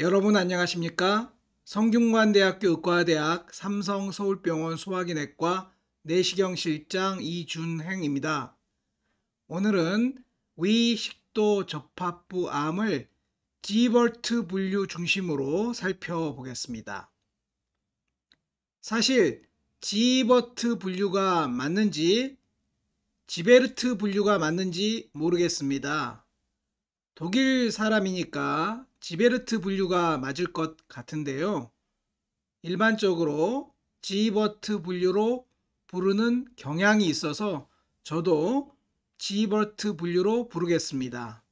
여러분 안녕하십니까? 성균관대학교 의과대학 삼성서울병원 소화기내과 내시경실장 이준행입니다. 오늘은 위식도접합부 암을 지벌트 분류 중심으로 살펴보겠습니다. 사실 지버트 분류가 맞는지 지베르트 분류가 맞는지 모르겠습니다. 독일 사람이니까 지베르트 분류가 맞을 것 같은데요. 일반적으로 지버트 분류로 부르는 경향이 있어서 저도 지버트 분류로 부르겠습니다.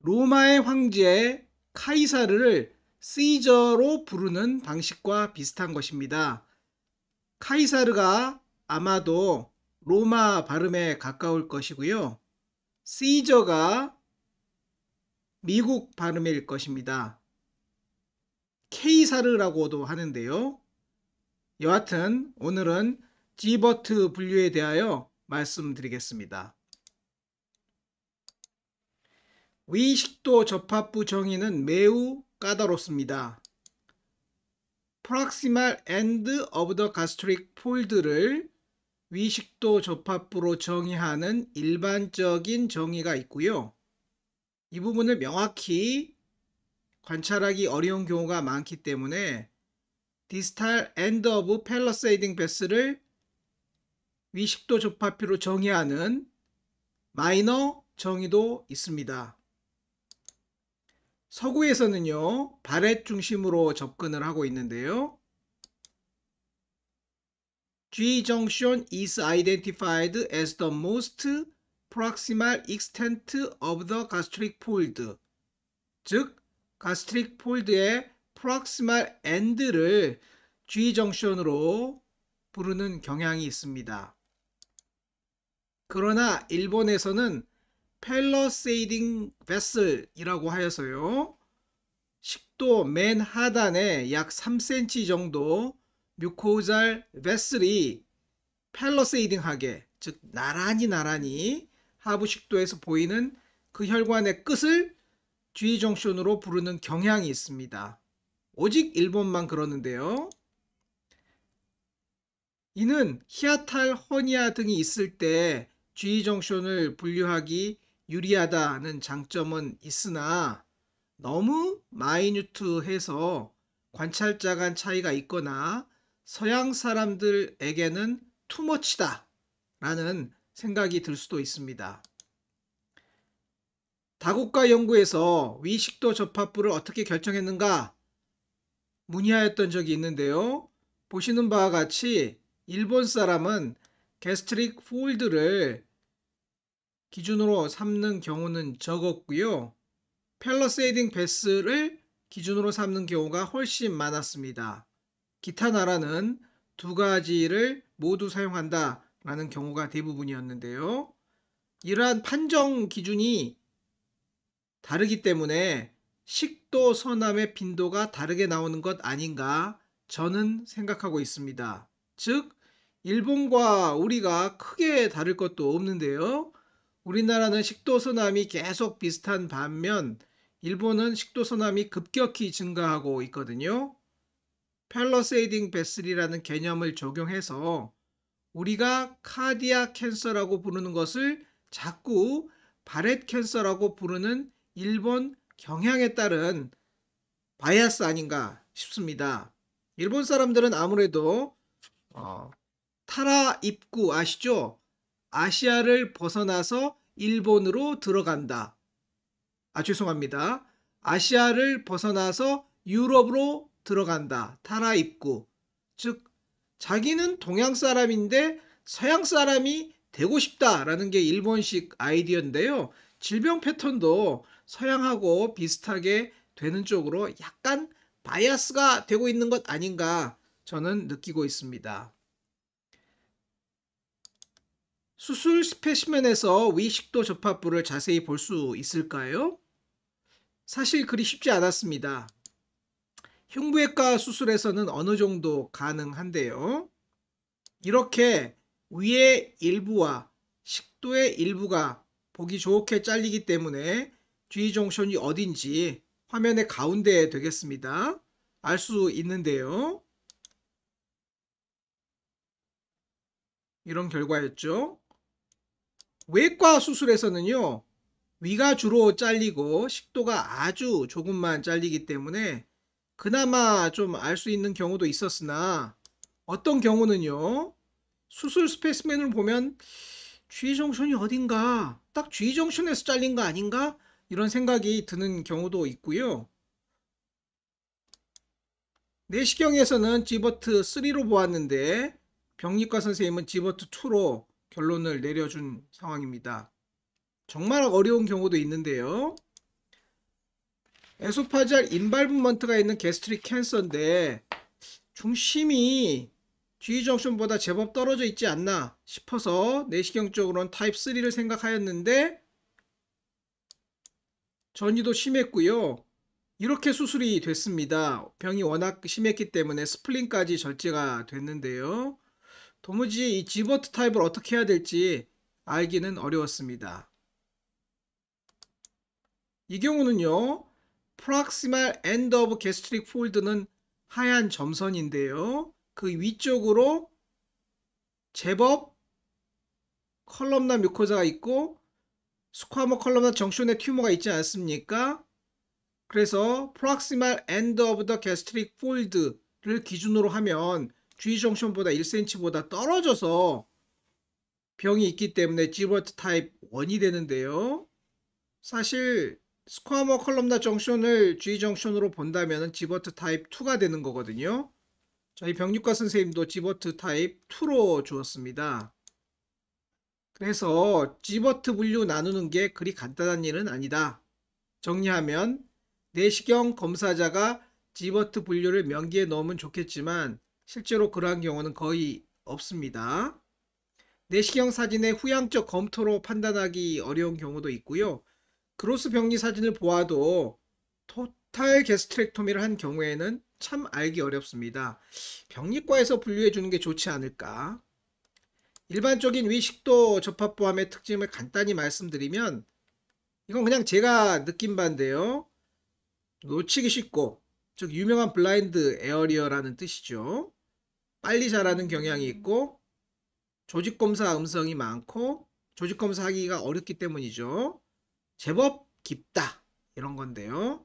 로마의 황제 카이사르를 시저로 부르는 방식과 비슷한 것입니다. 카이사르가 아마도 로마 발음에 가까울 것이고요. 시저가 미국 발음일 것입니다. 케이사르라고도 하는데요. 여하튼 오늘은 지버트 분류에 대하여 말씀드리겠습니다. 위식도 접합부 정의는 매우 까다롭습니다. proximal end of the gastric fold를 위식도 접합부로 정의하는 일반적인 정의가 있고요. 이 부분을 명확히 관찰하기 어려운 경우가 많기 때문에 디스탈 엔드 오브 팰러세이딩 베스를 위식도조합피로 정의하는 마이너 정의도 있습니다. 서구에서는요, 바렛 중심으로 접근을 하고 있는데요. G junction is identified as the most proximal extent of the gastric fold 즉 가스트릭 폴드의 proximal end를 G 정션으로 부르는 경향이 있습니다. 그러나 일본에서는 펠러세이딩 베슬이라고 하여서요. 식도 맨 하단에 약 3cm 정도 뮤코잘 베슬이 펠러세이딩하게 즉 나란히 나란히 하부식도에서 보이는 그 혈관의 끝을 G정션으로 부르는 경향이 있습니다. 오직 일본만 그러는데요. 이는 히아탈 허니아 등이 있을 때 G정션을 분류하기 유리하다는 장점은 있으나 너무 마이뉴트해서 관찰자 간 차이가 있거나 서양 사람들에게는 투머치다 라는 생각이 들 수도 있습니다. 다국가 연구에서 위식도 접합부를 어떻게 결정했는가 문의하였던 적이 있는데요. 보시는 바와 같이 일본 사람은 게스트릭 폴드를 기준으로 삼는 경우는 적었고요. 펠러세이딩 베스를 기준으로 삼는 경우가 훨씬 많았습니다. 기타 나라는 두 가지를 모두 사용한다 라는 경우가 대부분이었는데요. 이러한 판정 기준이 다르기 때문에 식도 선암의 빈도가 다르게 나오는 것 아닌가 저는 생각하고 있습니다. 즉, 일본과 우리가 크게 다를 것도 없는데요. 우리나라는 식도 선암이 계속 비슷한 반면 일본은 식도 선암이 급격히 증가하고 있거든요. 팔러세이딩 베슬이라는 개념을 적용해서 우리가 카디아 캔서라고 부르는 것을 자꾸 바렛 캔서라고 부르는 일본 경향에 따른 바이아스 아닌가 싶습니다. 일본 사람들은 아무래도 어, 타라 입구 아시죠? 아시아를 벗어나서 일본으로 들어간다. 아 죄송합니다. 아시아를 벗어나서 유럽으로 들어간다. 타라 입구. 즉 자기는 동양 사람인데 서양 사람이 되고 싶다라는 게 일본식 아이디어인데요. 질병 패턴도 서양하고 비슷하게 되는 쪽으로 약간 바이아스가 되고 있는 것 아닌가 저는 느끼고 있습니다. 수술 스페시맨에서 위식도 접합부를 자세히 볼 수 있을까요? 사실 그리 쉽지 않았습니다. 흉부외과 수술에서는 어느 정도 가능한데요. 이렇게 위의 일부와 식도의 일부가 보기 좋게 잘리기 때문에 뒤 정션이 어딘지 화면의 가운데에 되겠습니다. 알 수 있는데요. 이런 결과였죠. 외과 수술에서는요. 위가 주로 잘리고 식도가 아주 조금만 잘리기 때문에 그나마 좀 알 수 있는 경우도 있었으나 어떤 경우는요. 수술 스페스맨을 이 보면 주의정션이 어딘가 딱 주의정션에서 잘린 거 아닌가 이런 생각이 드는 경우도 있고요. 내시경에서는 지버트 3로 보았는데 병리과 선생님은 지버트 2로 결론을 내려준 상황입니다. 정말 어려운 경우도 있는데요. 에소파지알 인발브먼트가 있는 게스트릭 캔서인데 중심이 G 정션보다 제법 떨어져 있지 않나 싶어서 내시경적으로는 타입 3를 생각하였는데 전이도 심했고요. 이렇게 수술이 됐습니다. 병이 워낙 심했기 때문에 스플링까지 절제가 됐는데요. 도무지 이 지버트 타입을 어떻게 해야 될지 알기는 어려웠습니다. 이 경우는요. 프락시말 엔드 오브 게스트릭 폴드는 하얀 점선인데요. 그 위쪽으로 제법 컬럼나 뮤코자가 있고 스쿼머 컬럼나 정션의 튜머가 있지 않습니까? 그래서 프락시말 엔드 오브 더 게스트릭 폴드를 기준으로 하면 주위 정션보다 1cm보다 떨어져서 병이 있기 때문에 지버트 타입 1이 되는데요. 사실 스쿼머 컬럼나 정션을 G 정션으로 본다면 지버트 타입 2가 되는 거거든요. 저희 병육과 선생님도 지버트 타입 2로 주었습니다. 그래서 지버트 분류 나누는 게 그리 간단한 일은 아니다. 정리하면 내시경 검사자가 지버트 분류를 명기에 넣으면 좋겠지만 실제로 그러한 경우는 거의 없습니다. 내시경 사진의 후향적 검토로 판단하기 어려운 경우도 있고요. 그로스 병리 사진을 보아도 토탈 게스트렉토미를 한 경우에는 참 알기 어렵습니다. 병리과에서 분류해 주는 게 좋지 않을까? 일반적인 위식도 접합보암의 특징을 간단히 말씀드리면 이건 그냥 제가 느낀 반데요 놓치기 쉽고 즉 유명한 블라인드 에어리어라는 뜻이죠. 빨리 자라는 경향이 있고 조직검사 음성이 많고 조직검사 하기가 어렵기 때문이죠. 제법 깊다 이런 건데요.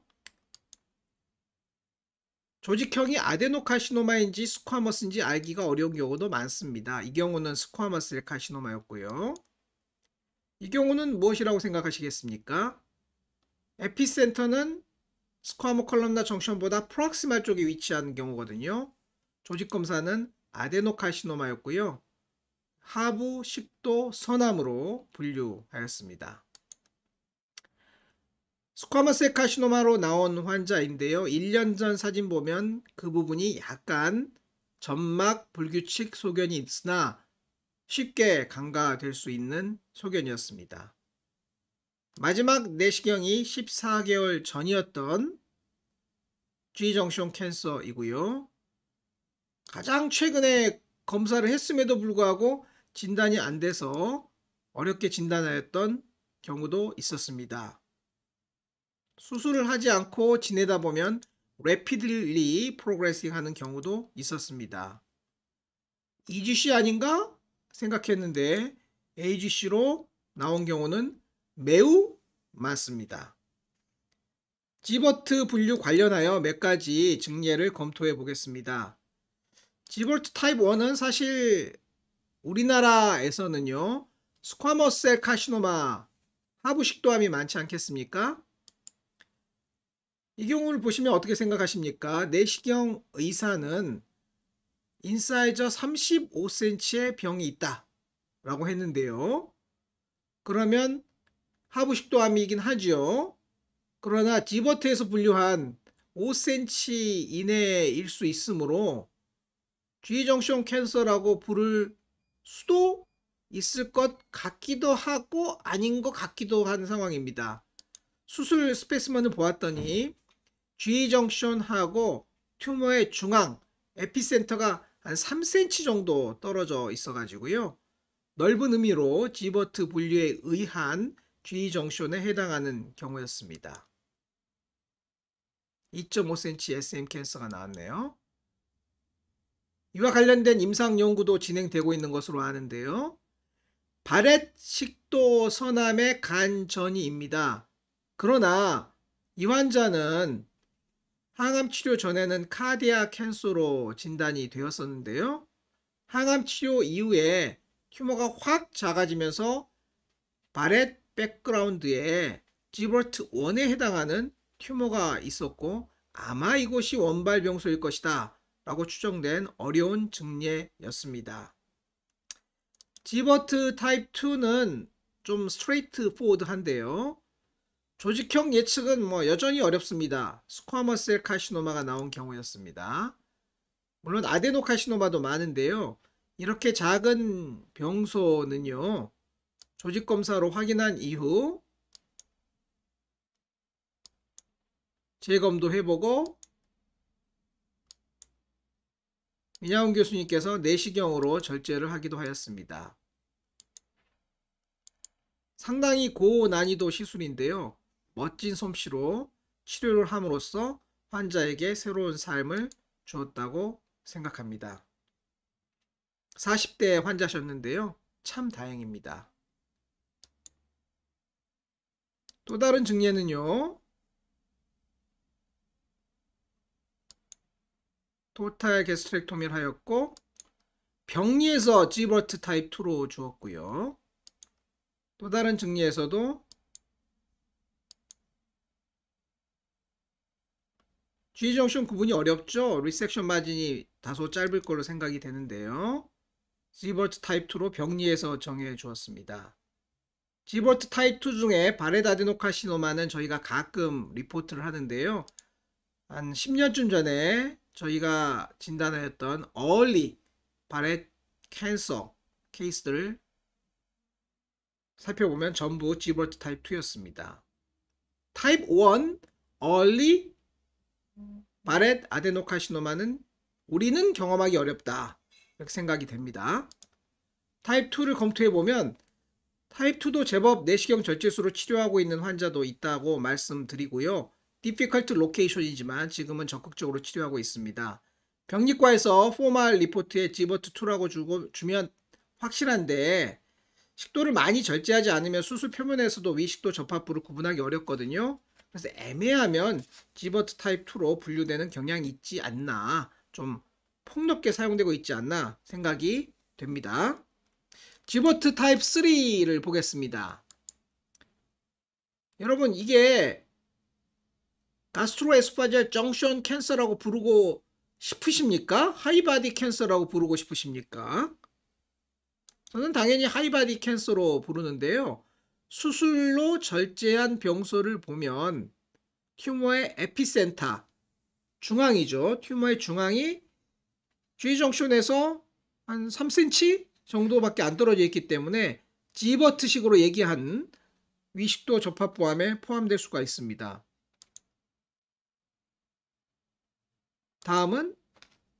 조직형이 아데노카시노마인지 스쿼머스인지 알기가 어려운 경우도 많습니다. 이 경우는 스쿼머스의 카시노마였고요. 이 경우는 무엇이라고 생각하시겠습니까? 에피센터는 스쿼머 컬럼나 정션보다 프락시마 쪽에 위치한 경우거든요. 조직 검사는 아데노카시노마였고요. 하부, 식도, 선암으로 분류하였습니다. 스쿼머스 카시노마로 나온 환자인데요. 1년 전 사진 보면 그 부분이 약간 점막 불규칙 소견이 있으나 쉽게 강가될 수 있는 소견이었습니다. 마지막 내시경이 14개월 전이었던 G정션 캔서이고요. 가장 최근에 검사를 했음에도 불구하고 진단이 안 돼서 어렵게 진단하였던 경우도 있었습니다. 수술을 하지 않고 지내다 보면 래피들리 프로그레싱 하는 경우도 있었습니다. EGC 아닌가 생각했는데 AGC로 나온 경우는 매우 많습니다. 지버트 분류 관련하여 몇 가지 증례를 검토해 보겠습니다. 지버트 타입 1은 사실 우리나라에서는요. 스쿼머셀 카시노마 하부식도암이 많지 않겠습니까? 이 경우를 보시면 어떻게 생각하십니까? 내시경 의사는 인사이저 35cm의 병이 있다 라고 했는데요. 그러면 하부식도암이긴 하죠. 그러나 지버트에서 분류한 5cm 이내일 수 있으므로 뒤정션 캔서라고 부를 수도 있을 것 같기도 하고 아닌 것 같기도 한 상황입니다. 수술 스페스만을 보았더니 G정션하고 튜머의 중앙 에피센터가 한 3cm 정도 떨어져 있어 가지고요. 넓은 의미로 지버트 분류에 의한 G정션에 해당하는 경우였습니다. 2.5cm SM 캔서가 나왔네요. 이와 관련된 임상 연구도 진행되고 있는 것으로 아는데요. 바렛 식도 선암의 간전이입니다. 그러나 이 환자는 항암 치료 전에는 카디아 캔서로 진단이 되었었는데요. 항암 치료 이후에 튜머가 확 작아지면서 바렛 백그라운드에 지버트 1에 해당하는 튜머가 있었고 아마 이곳이 원발병소일 것이다 라고 추정된 어려운 증례였습니다. 지버트 타입 2는 좀 스트레이트 포워드한데요. 조직형 예측은 뭐 여전히 어렵습니다. 스쿼머셀 카시노마가 나온 경우였습니다. 물론 아데노 카시노마도 많은데요. 이렇게 작은 병소는요. 조직 검사로 확인한 이후 재검도 해보고 민야훈 교수님께서 내시경으로 절제를 하기도 하였습니다. 상당히 고난이도 시술인데요. 멋진 솜씨로 치료를 함으로써 환자에게 새로운 삶을 주었다고 생각합니다. 40대 환자셨는데요. 참 다행입니다. 또 다른 증례는요. 토탈 게스트렉토미를 하였고 병리에서 지버트 타입 2로 주었고요. 또 다른 증리에서도 G정션 구분이 어렵죠? 리섹션 마진이 다소 짧을 걸로 생각이 되는데요. 지버트 타입 2로 병리해서 정해 주었습니다. 지버트 타입 2 중에 바레다디노카시노마는 저희가 가끔 리포트를 하는데요. 한 10년쯤 전에 저희가 진단하였던 얼리 바렛 캔서 케이스들 살펴보면 전부 지버트 타입 2였습니다. 타입 1 얼리 바렛 아데노카시노마는 우리는 경험하기 어렵다. 이렇게 생각이 됩니다. 타입 2를 검토해 보면 타입 2도 제법 내시경 절제술로 치료하고 있는 환자도 있다고 말씀드리고요. 디피컬트 로케이션이지만 지금은 적극적으로 치료하고 있습니다. 병리과에서 포말 리포트에 지버트2라고 주고 주면 확실한데 식도를 많이 절제하지 않으면 수술 표면에서도 위식도 접합부를 구분하기 어렵거든요. 그래서 애매하면 지버트 타입 2로 분류되는 경향이 있지 않나 좀 폭넓게 사용되고 있지 않나 생각이 됩니다. 지버트 타입 3를 보겠습니다. 여러분 이게 가스트로에스파젤 정션 캔서라고 부르고 싶으십니까? 하이바디 캔서라고 부르고 싶으십니까? 저는 당연히 하이바디 캔서로 부르는데요. 수술로 절제한 병소를 보면 튜머의 에피센터 중앙이죠. 튜머의 중앙이 G정션에서 한 3cm 정도밖에 안 떨어져 있기 때문에 지버트식으로 얘기한 위식도 접합 포함에 포함될 수가 있습니다. 다음은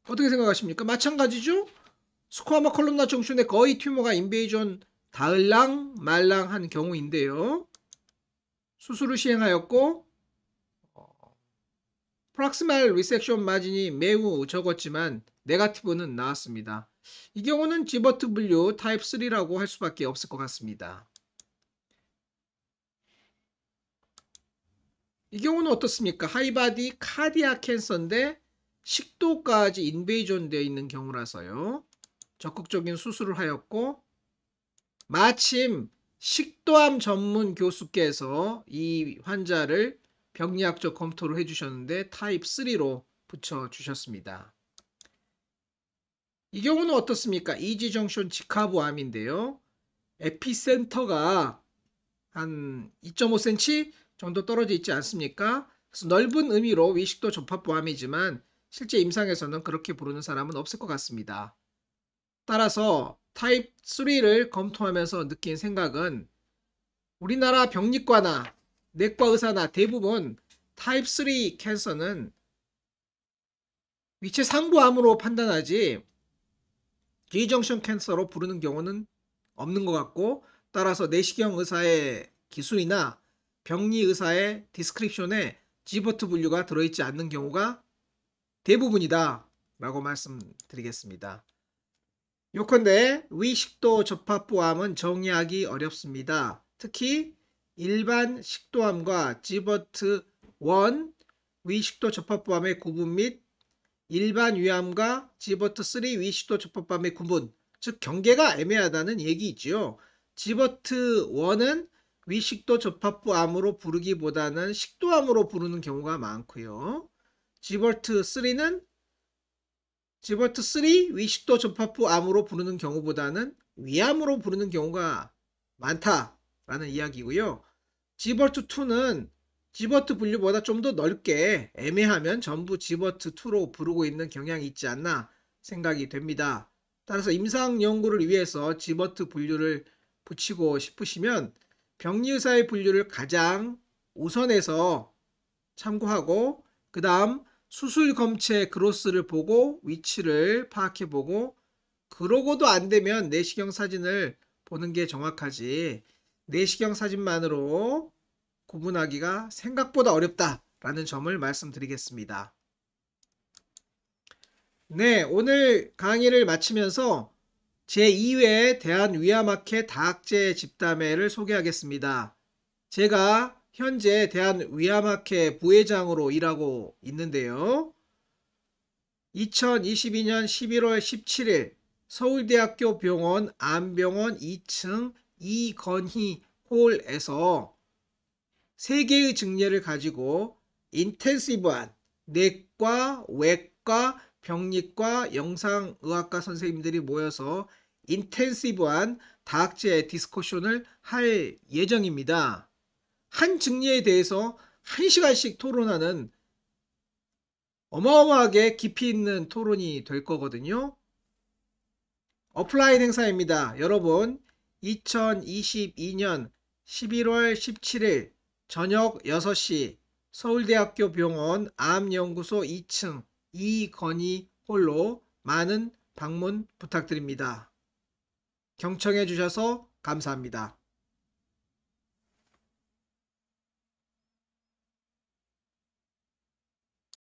어떻게 생각하십니까? 마찬가지죠? 스코아마 컬럼나 정션에 거의 튜머가 인베이전 닿을랑 말랑한 경우인데요. 수술을 시행하였고 프락스말 리섹션 마진이 매우 적었지만 네가티브는 나왔습니다. 이 경우는 지버트 분류 타입 3라고 할 수밖에 없을 것 같습니다. 이 경우는 어떻습니까? 하이바디 카디아 캔서인데 식도까지 인베이전 되어 있는 경우라서요. 적극적인 수술을 하였고 마침 식도암 전문 교수께서 이 환자를 병리학적 검토를 해주셨는데 타입 3로 붙여주셨습니다. 이 경우는 어떻습니까? 이지정션 직하부암인데요. 에피센터가 한 2.5cm 정도 떨어져 있지 않습니까? 그래서 넓은 의미로 위식도 접합부암이지만 실제 임상에서는 그렇게 부르는 사람은 없을 것 같습니다. 따라서 타입 3를 검토하면서 느낀 생각은 우리나라 병리과나 내과 의사나 대부분 타입 3 캔서는 위치 상부암으로 판단하지 기정션 캔서로 부르는 경우는 없는 것 같고 따라서 내시경 의사의 기술이나 병리 의사의 디스크립션에 지버트 분류가 들어있지 않는 경우가 대부분이다 라고 말씀드리겠습니다. 요컨대 위식도 접합보암은 정의하기 어렵습니다. 특히 일반 식도암과 지버트 1 위식도 접합보암의 구분 및 일반 위암과 지버트 3 위식도 접합보암의 구분 즉 경계가 애매하다는 얘기이지요. 지버트 1은 위식도 접합부암으로 부르기보다는 식도암으로 부르는 경우가 많고요. 지버트 3는 지볼트 3 위식도 전파부 암으로 부르는 경우보다는 위암으로 부르는 경우가 많다라는 이야기고요. 지버트 2는 지버트 분류보다 좀 더 넓게 애매하면 전부 지버트 2로 부르고 있는 경향이 있지 않나 생각이 됩니다. 따라서 임상 연구를 위해서 지버트 분류를 붙이고 싶으시면 병리의사의 분류를 가장 우선해서 참고하고 그 다음 수술 검체 그로스를 보고 위치를 파악해 보고 그러고도 안 되면 내시경 사진을 보는 게 정확하지 내시경 사진만으로 구분하기가 생각보다 어렵다라는 점을 말씀드리겠습니다. 네, 오늘 강의를 마치면서 제2회 대한위아마회 다학제 집담회를 소개하겠습니다. 제가 현재 대한위아마케 부회장으로 일하고 있는데요. 2022년 11월 17일 서울대학교 병원 암병원 2층 이건희 홀에서 3개의 증례를 가지고 인텐시브한 내과, 외과, 병리과, 영상의학과 선생님들이 모여서 인텐시브한 다학제 디스커션을 할 예정입니다. 한 증리에 대해서 한 시간씩 토론하는 어마어마하게 깊이 있는 토론이 될 거거든요. 오프라인 행사입니다. 여러분 2022년 11월 17일 저녁 6시 서울대학교 병원 암연구소 2층 이건희 홀로 많은 방문 부탁드립니다. 경청해 주셔서 감사합니다.